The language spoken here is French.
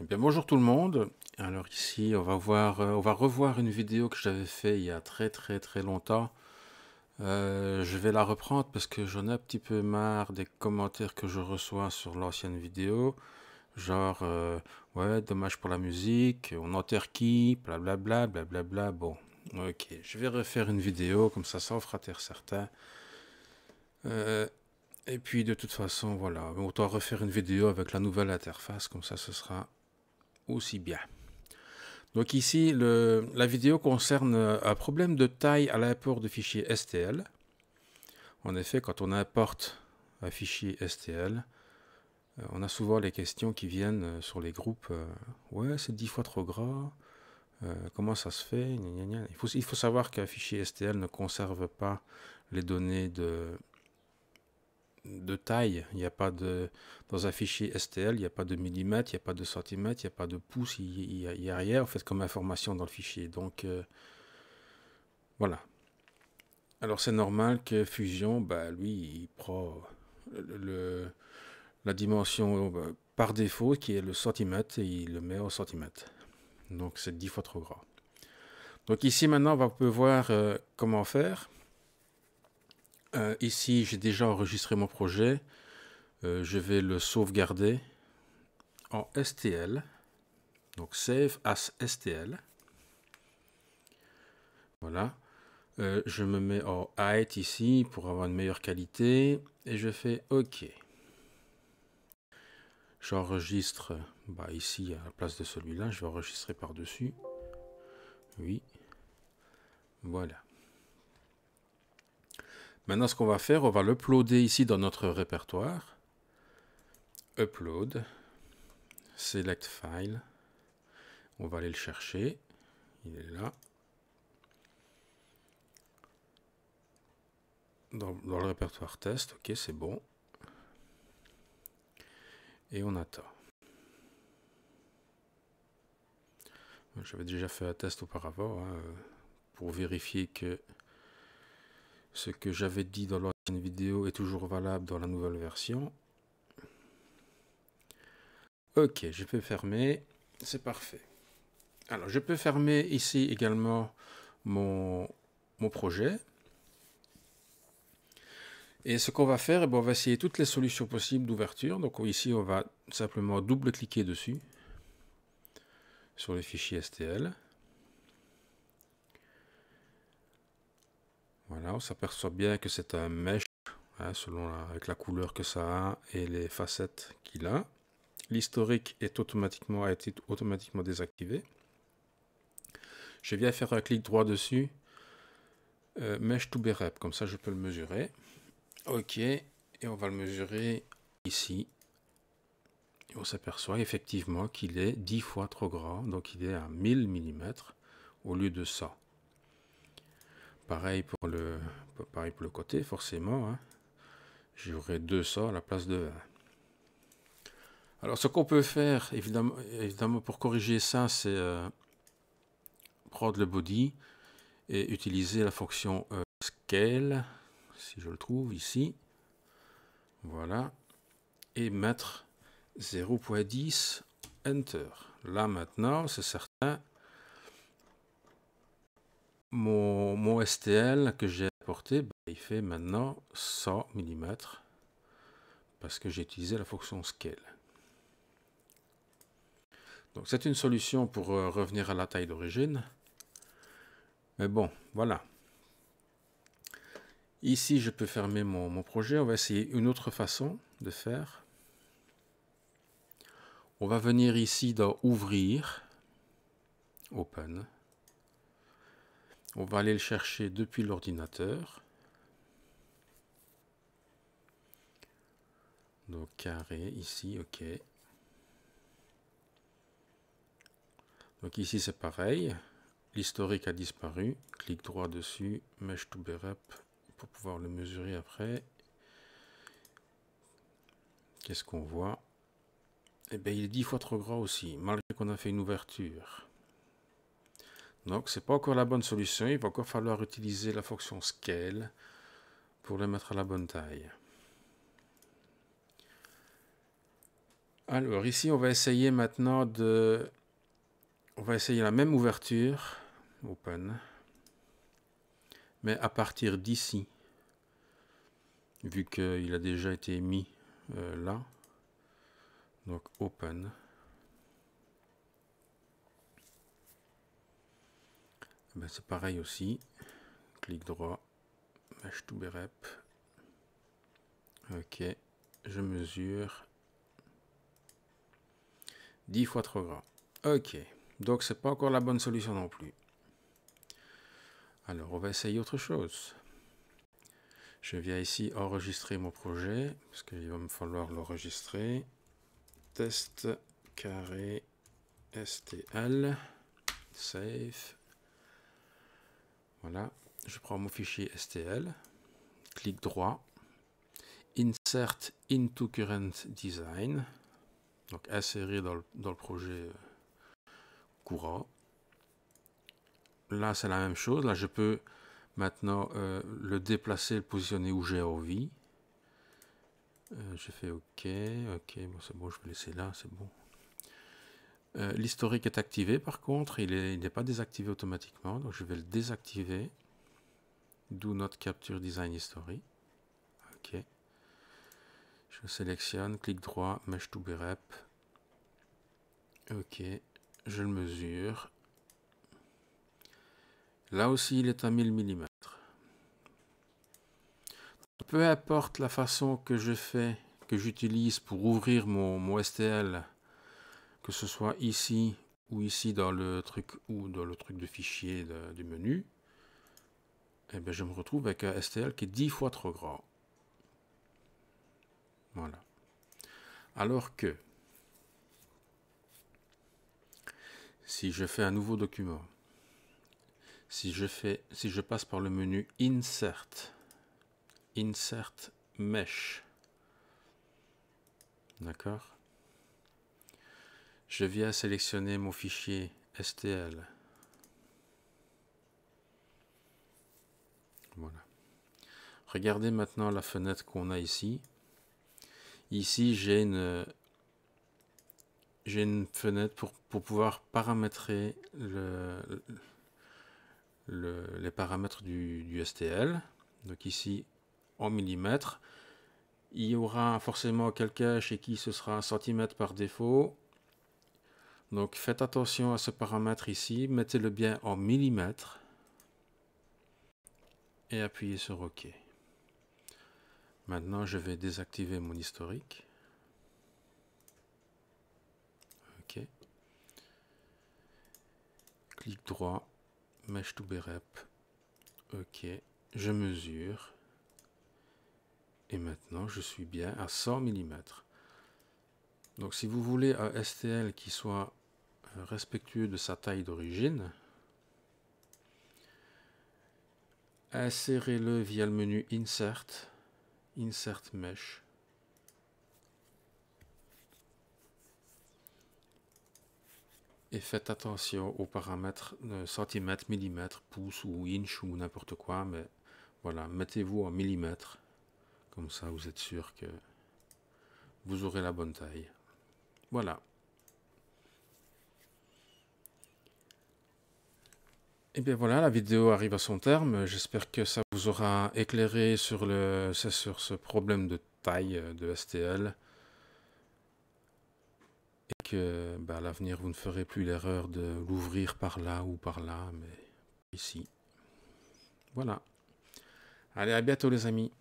Eh bien, bonjour tout le monde. Alors ici, on va voir, euh, on va revoir une vidéo que j'avais fait il y a très très très longtemps. Euh, je vais la reprendre parce que j'en ai un petit peu marre des commentaires que je reçois sur l'ancienne vidéo. Genre, euh, ouais, dommage pour la musique, on enterre qui, blablabla, blablabla. Bon, ok, je vais refaire une vidéo, comme ça, ça en fera taire certains. et puis, de toute façon, voilà, autant refaire une vidéo avec la nouvelle interface, comme ça, ce sera aussi bien. Donc ici, le, la vidéo concerne euh, un problème de taille à l'import de fichiers STL. En effet, quand on importe un fichier STL, euh, on a souvent les questions qui viennent euh, sur les groupes. ouais, c'est dix fois trop gras. comment ça se fait il faut, il faut, savoir qu'un fichier STL ne conserve pas les données de, de taille. Il n'y a pas de dans un fichier STL, il n'y a pas de millimètre, il n'y a pas de centimètre, il n'y a pas de pouce il n'y a, rien en fait comme information dans le fichier. Donc euh, voilà. Alors c'est normal que Fusion, bah, lui, il prend le, la dimension bah, par défaut qui est le centimètre et il le met au centimètre. Donc c'est 10 fois trop grand. Donc ici maintenant on peut voir euh, comment faire. Euh, ici, j'ai déjà enregistré mon projet. Euh, je vais le sauvegarder en STL. Donc save as STL. Voilà. Euh, je me mets en height ici pour avoir une meilleure qualité. Et je fais OK. J'enregistre bah, ici à la place de celui-là. Je vais enregistrer par-dessus. Oui. Voilà. Maintenant, ce qu'on va faire, on va l'uploader ici dans notre répertoire. Upload, select file. On va aller le chercher. Il est là. Dans, le répertoire test, ok, c'est bon. Et on attend. J'avais déjà fait un test auparavant hein, pour vérifier que ce que j'avais dit dans l'ancienne vidéo est toujours valable dans la nouvelle version. Ok, je peux fermer. C'est parfait. Alors, je peux fermer ici également mon, mon projet. Et ce qu'on va faire, eh ben, on va essayer toutes les solutions possibles d'ouverture. Donc ici, on va simplement double-cliquer dessus sur le fichier STL. on s'aperçoit bien que c'est un mesh, hein, selon avec la couleur que ça a et les facettes qu'il a. L'historique est automatiquement, a été automatiquement désactivé. Je viens faire un clic droit dessus. Euh, mesh to be comme ça je peux le mesurer. Ok, et on va le mesurer ici. Et on s'aperçoit effectivement qu'il est 10 fois trop grand, donc il est à 1000 mm au lieu de 100. Pareil pour le, pareil pour le côté, forcément. Hein. deux ça à la place de 1. Alors, ce qu'on peut faire, évidemment, évidemment, pour corriger ça, c'est euh, prendre le body et utiliser la fonction euh, scale, si je le trouve ici. Voilà. Et mettre 0.10, enter. Là, maintenant, c'est certain, mon, STL que j'ai apporté, bah, il fait maintenant 100 mm parce que j'ai utilisé la fonction scale. Donc c'est une solution pour euh, revenir à la taille d'origine. Mais bon, voilà. Ici, je peux fermer mon projet. On va essayer une autre façon de faire. On va venir ici dans Ouvrir, Open. On va aller le chercher depuis l'ordinateur. Donc carré ici, ok. Donc ici c'est pareil, l'historique a disparu, Clique droit dessus, mesh to berep pour pouvoir le mesurer après. Qu'est-ce qu'on voit Eh bien il est dix fois trop grand aussi, malgré qu'on a fait une ouverture. Donc, ce n'est pas encore la bonne solution. Il va encore falloir utiliser la fonction scale pour le mettre à la bonne taille. Alors, ici, on va essayer maintenant de... On va essayer la même ouverture, open, mais à partir d'ici, vu qu'il a déjà été mis euh, là. Donc, open. Bah, c'est pareil aussi. Clic droit, Mesh to berep. Ok, je mesure 10 fois trop gras. Ok, donc c'est pas encore la bonne solution non plus. Alors on va essayer autre chose. Je viens ici enregistrer mon projet, parce qu'il va me falloir l'enregistrer. Test carré STL, save, voilà, je prends mon fichier STL, clic droit, Insert into Current Design, donc insérer dans le, projet euh, courant, Là, c'est la même chose. Là, je peux maintenant euh, le déplacer, le positionner où j'ai envie. Euh, je fais OK, OK, c'est bon, je vais laisser là, c'est bon. Euh, l'historique est activé par contre, il n'est pas désactivé automatiquement, donc je vais le désactiver. Do not capture design history. Ok. Je sélectionne, clic droit, mesh to be rep. Ok, je le mesure. Là aussi, il est à 1000 mm. Peu importe la façon que je fais, que j'utilise pour ouvrir mon, mon STL, que ce soit ici ou ici dans le truc ou dans le truc de fichier du menu, eh bien, je me retrouve avec un STL qui est dix fois trop grand. Voilà. Alors que si je fais un nouveau document, si je, fais, si je passe par le menu Insert, Insert Mesh, d'accord je viens sélectionner mon fichier STL. Voilà. Regardez maintenant la fenêtre qu'on a ici. Ici, j'ai une, j'ai une fenêtre pour, pouvoir paramétrer les paramètres du, du, STL. Donc ici, en millimètres. Il y aura forcément quelqu'un chez qui ce sera un centimètre par défaut. Donc faites attention à ce paramètre ici, mettez-le bien en millimètres et appuyez sur OK. Maintenant, je vais désactiver mon historique. OK. Clic droit, mesh to berep. OK, je mesure. Et maintenant, je suis bien à 100 mm. Donc si vous voulez un STL qui soit euh, respectueux de sa taille d'origine. Insérez-le via le menu Insert, Insert Mesh. Et faites attention aux paramètres euh, centimètres, millimètres, pouces ou inch ou n'importe quoi, mais voilà, mettez-vous en millimètres. Comme ça, vous êtes sûr que vous aurez la bonne taille. Voilà. Et eh bien voilà, la vidéo arrive à son terme. J'espère que ça vous aura éclairé sur, le, sur ce problème de taille euh, de STL. Et que bah, à l'avenir, vous ne ferez plus l'erreur de l'ouvrir par là ou par là, mais ici. Voilà. Allez, à bientôt les amis.